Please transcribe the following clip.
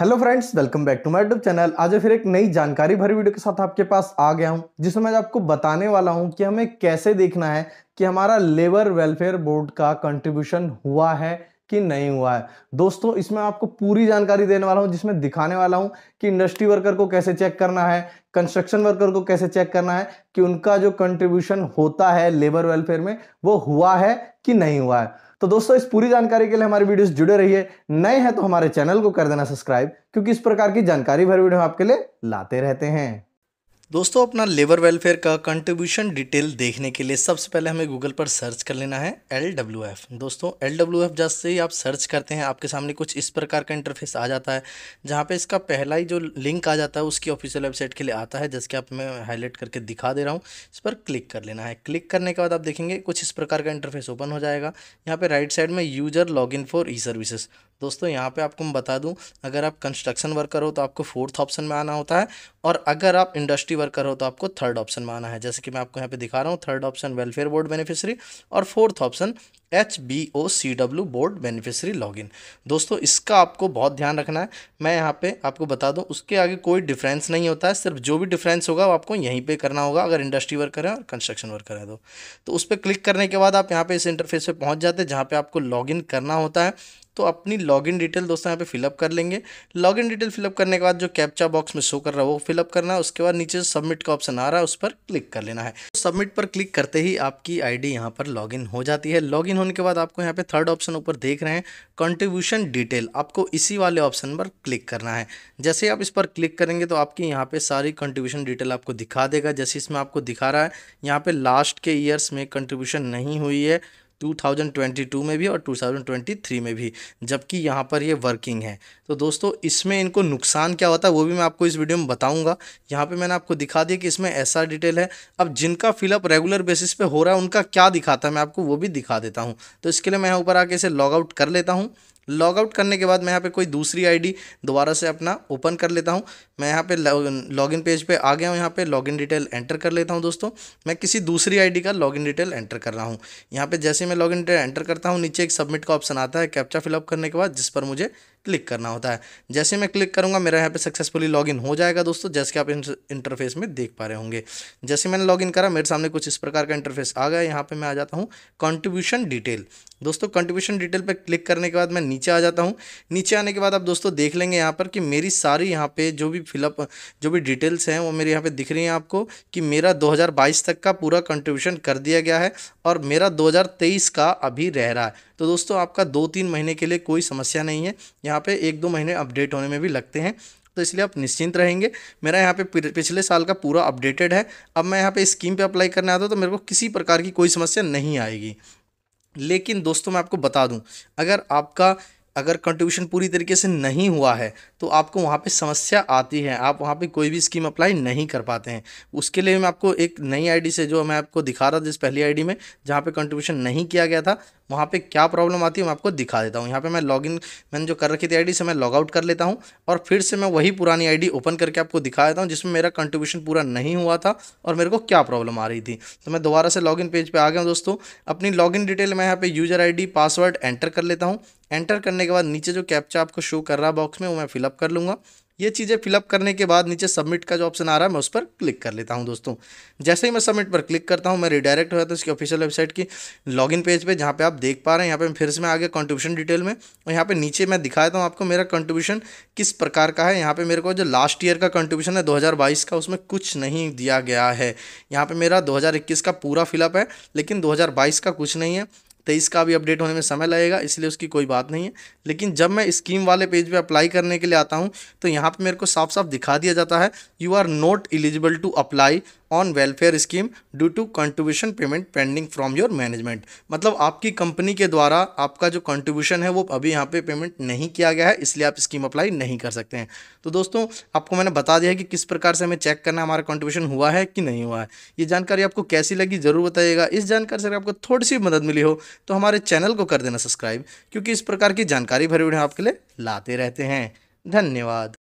hello friends welcome back to my YouTube channel आज फिर एक नई जानकारी भरी वीडियो के साथ आपके पास आ गया हूं जिसमें मैं आपको बताने वाला हूं कि हमें कैसे देखना है कि हमारा लेबर वेलफेयर बोर्ड का कंट्रीब्यूशन हुआ है कि नहीं हुआ है दोस्तों इसमें आपको पूरी जानकारी देने वाला हूं जिसमें दिखाने वाला हूं कि इंडस्ट्री वर्कर को कैसे चेक करना है कंस्ट्रक्शन वर्कर को कैसे चेक करना है कि उनका जो कंट्रीब्यूशन होता है लेबर वेलफेयर में वो हुआ है कि नहीं हुआ है तो दोस्तों इस पूरी जानकारी के लिए हमारी वीडियोस जुड़े रहिए नए हैं तो हमारे चैनल को कर देना सब्सक्राइब क्योंकि इस प्रकार की जानकारी भर वीडियो आपके लिए लाते रहते हैं दोस्तों अपना लेबर वेलफेयर का कंट्रीब्यूशन डिटेल देखने के लिए सबसे पहले हमें गूगल पर सर्च कर लेना है एल डब्ल्यू एफ़ दोस्तों एल डब्ल्यू एफ़ जैसे ही आप सर्च करते हैं आपके सामने कुछ इस प्रकार का इंटरफेस आ जाता है जहाँ पे इसका पहला ही जो लिंक आ जाता है उसकी ऑफिशियल वेबसाइट के लिए आता है जिसके आप मैं हाईलाइट करके दिखा दे रहा हूँ इस पर क्लिक कर लेना है क्लिक करने के बाद आप देखेंगे कुछ इस प्रकार का इंटरफेस ओपन हो जाएगा यहाँ पर राइट साइड में user log in for E services दोस्तों यहाँ पे आपको मैं बता दूँ अगर आप कंस्ट्रक्शन वर्कर हो तो आपको फोर्थ ऑप्शन में आना होता है और अगर आप इंडस्ट्री वर्कर हो तो आपको थर्ड ऑप्शन में आना है जैसे कि मैं आपको यहाँ पे दिखा रहा हूँ third option welfare board beneficiary और fourth option H B O C W board beneficiary login दोस्तों इसका आपको बहुत ध्यान रखना है मैं यहाँ पे आपको बता दूँ उसके आगे कोई डिफरेंस नहीं होता है सिर्फ जो भी डिफरेंस होगा वो आपको यहीं पे करना होगा अगर इंडस्ट्री वर्कर है और कंस्ट्रक्शन वर्कर है तो तो उस पर क्लिक करने के बाद आप यहाँ पे इस इंटरफेस पर पहुँच जाते हैं जहाँ पर आपको लॉगिन करना होता है तो अपनी लॉगिन डिटेल दोस्तों यहाँ पे फिलअप कर लेंगे लॉगिन डिटेल फिलअप करने के बाद जो कैप्चा बॉक्स में शो कर रहा है वो फिलअप करना है उसके बाद नीचे सबमिट का ऑप्शन आ रहा है उस पर क्लिक कर लेना है सबमिट तो पर क्लिक करते ही आपकी आईडी डी यहाँ पर लॉगिन हो जाती है लॉगिन होने के बाद आपको यहाँ पे थर्ड ऑप्शन ऊपर देख रहे हैं कंट्रीब्यूशन डिटेल आपको इसी वाले ऑप्शन पर क्लिक करना है जैसे आप इस पर क्लिक करेंगे तो आपकी यहाँ पे सारी कंट्रीब्यूशन डिटेल आपको दिखा देगा जैसे इसमें आपको दिखा रहा है यहाँ पे लास्ट के ईयर्स में कंट्रीब्यूशन नहीं हुई है 2022 में भी और 2023 में भी जबकि यहाँ पर ये वर्किंग है तो दोस्तों इसमें इनको नुकसान क्या होता है वो भी मैं आपको इस वीडियो में बताऊंगा यहाँ पे मैंने आपको दिखा दिया कि इसमें ऐसा डिटेल है अब जिनका फिलअप रेगुलर बेसिस पे हो रहा है उनका क्या दिखाता है मैं आपको वो भी दिखा देता हूँ तो इसके लिए मैं ऊपर आके इसे लॉग आउट कर लेता हूँ लॉग आउट करने के बाद मैं यहाँ पे कोई दूसरी आईडी दोबारा से अपना ओपन कर लेता हूँ मैं यहाँ पे लॉगिन पेज पे आ गया हूँ यहाँ पे लॉगिन डिटेल एंटर कर लेता हूँ दोस्तों मैं किसी दूसरी आईडी का लॉगिन डिटेल एंटर कर रहा हूँ यहाँ पे जैसे मैं लॉगिन डिटेल एंटर करता हूँ नीचे एक सबमिट का ऑप्शन आता है कैप्चा फिलअप करने के बाद जिस पर मुझे क्लिक करना होता है जैसे मैं क्लिक करूंगा मेरा यहाँ पे सक्सेसफुली लॉगिन हो जाएगा दोस्तों जैसे कि आप इंटरफेस में देख पा रहे होंगे जैसे मैंने लॉगिन करा मेरे सामने कुछ इस प्रकार का इंटरफेस आ गया यहाँ पे मैं आ जाता हूँ कॉन्ट्रीब्यूशन डिटेल दोस्तों कंट्रीब्यूशन डिटेल पर क्लिक करने के बाद मैं नीचे आ जाता हूँ नीचे आने के बाद आप दोस्तों देख लेंगे यहाँ पर कि मेरी सारी यहाँ पे जो भी फिलअप जो भी डिटेल्स हैं वो मेरे यहाँ पे दिख रही हैं आपको कि मेरा 2022 तक का पूरा कंट्रीब्यूशन कर दिया गया है और मेरा 2023 का अभी रह रहा है तो दोस्तों आपका दो तीन महीने के लिए कोई समस्या नहीं है यहाँ यहाँ पे एक दो महीने अपडेट होने में भी लगते हैं तो इसलिए आप निश्चिंत रहेंगे मेरा यहाँ पे पिछले साल का पूरा अपडेटेड है अब मैं यहाँ पे स्कीम पे अप्लाई करने आता हूँ तो मेरे को किसी प्रकार की कोई समस्या नहीं आएगी लेकिन दोस्तों मैं आपको बता दूं अगर आपका अगर कंट्रीब्यूशन पूरी तरीके से नहीं हुआ है तो आपको वहाँ पे समस्या आती है आप वहाँ पे कोई भी स्कीम अप्लाई नहीं कर पाते हैं उसके लिए मैं आपको एक नई आईडी से जो मैं आपको दिखा रहा था जिस पहली आईडी में जहाँ पे कंट्रीब्यूशन नहीं किया गया था वहाँ पे क्या प्रॉब्लम आती है मैं आपको दिखा देता हूँ यहाँ पर मैं लॉग मैंने जो कर रखी थी आई से मैं लॉगआउट कर लेता हूँ और फिर से मैं वही पुरानी आई ओपन करके आपको दिखा देता हूँ जिसमें मेरा कंट्रीब्यूशन पूरा नहीं हुआ था और मेरे को क्या प्रॉब्लम आ रही थी तो मैं दोबारा से लॉग पेज पर आ गया हूँ दोस्तों अपनी लॉग डिटेल मैं यहाँ पर यूजर आई पासवर्ड एंटर कर लेता हूँ एंटर करने के बाद नीचे जो कैप्चा आपको शो कर रहा है बॉक्स में वो मैं फिलअप कर लूँगा ये चीज़ें फिलअप करने के बाद नीचे सबमिट का जो ऑप्शन आ रहा है मैं उस पर क्लिक कर लेता हूं दोस्तों जैसे ही मैं सबमिट पर क्लिक करता हूं मैं रिडायरेक्ट हो जाता हूँ इसकी ऑफिशियल वेबसाइट की लॉगिन पेज पे जहां पे आप देख पा रहे हैं यहाँ पे मैं फिर से मैं आगे कंट्रीब्यूशन डिटेल में और यहाँ पर नीचे मैं दिखाता हूँ आपको मेरा कंट्रीब्यूशन किस प्रकार का है यहाँ पर मेरे को जो लास्ट ईयर का कंट्रीब्यूशन है दो का उसमें कुछ नहीं दिया गया है यहाँ पर मेरा दो का पूरा फिलअप है लेकिन दो का कुछ नहीं है तेईस का भी अपडेट होने में समय लगेगा इसलिए उसकी कोई बात नहीं है लेकिन जब मैं स्कीम वाले पेज पे अप्लाई करने के लिए आता हूँ तो यहाँ पे मेरे को साफ साफ दिखा दिया जाता है you are not eligible to apply on welfare scheme due to contribution payment pending from your management मतलब आपकी कंपनी के द्वारा आपका जो कंट्रीब्यूशन है वो अभी यहाँ पे पेमेंट नहीं किया गया है इसलिए आप स्कीम अप्लाई नहीं कर सकते हैं तो दोस्तों आपको मैंने बता दिया है कि किस प्रकार से हमें चेक करना हमारा कंट्रीब्यूशन हुआ है कि नहीं हुआ है ये जानकारी आपको कैसी लगी जरूर बताइएगा इस जानकारी से अगर आपको थोड़ी सी मदद मिली हो तो हमारे चैनल को कर देना सब्सक्राइब क्योंकि इस प्रकार की जानकारी भरे हुए आपके लिए लाते रहते हैं धन्यवाद